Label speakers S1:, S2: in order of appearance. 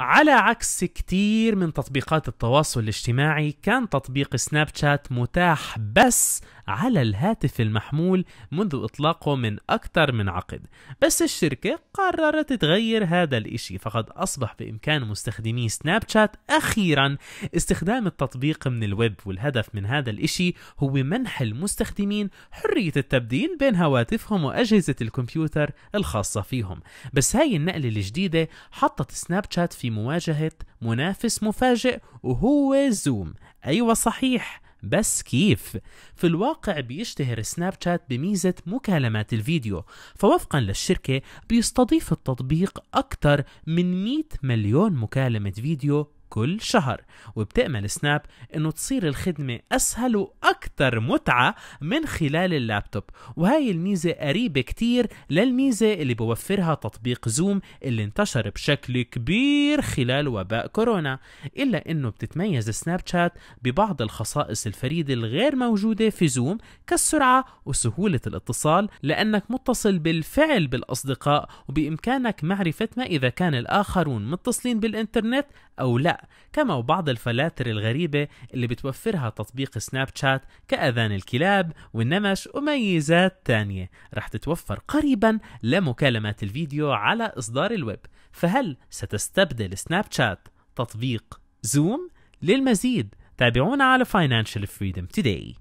S1: على عكس كتير من تطبيقات التواصل الاجتماعي كان تطبيق سناب شات متاح بس على الهاتف المحمول منذ إطلاقه من أكثر من عقد بس الشركة قررت تغير هذا الإشي فقد أصبح بإمكان مستخدمي سناب شات أخيرا استخدام التطبيق من الويب والهدف من هذا الإشي هو منح المستخدمين حرية التبديل بين هواتفهم وأجهزة الكمبيوتر الخاصة فيهم بس هاي النقلة الجديدة حطت سناب شات في مواجهة منافس مفاجئ وهو زوم أيوة صحيح بس كيف؟ في الواقع بيشتهر سناب شات بميزة مكالمات الفيديو فوفقا للشركة بيستضيف التطبيق أكثر من 100 مليون مكالمة فيديو كل شهر وبتأمل سناب أنه تصير الخدمة أسهل وأكثر أكثر متعة من خلال اللابتوب وهاي الميزة قريبة كتير للميزة اللي بوفرها تطبيق زوم اللي انتشر بشكل كبير خلال وباء كورونا إلا أنه بتتميز سناب شات ببعض الخصائص الفريدة الغير موجودة في زوم كالسرعة وسهولة الاتصال لأنك متصل بالفعل بالأصدقاء وبإمكانك معرفة ما إذا كان الآخرون متصلين بالإنترنت أو لا كما وبعض الفلاتر الغريبة اللي بتوفرها تطبيق سناب شات كأذان الكلاب والنمش وميزات تانية رح تتوفر قريبا لمكالمات الفيديو على إصدار الويب فهل ستستبدل سناب شات تطبيق زوم؟ للمزيد تابعونا على Financial Freedom Today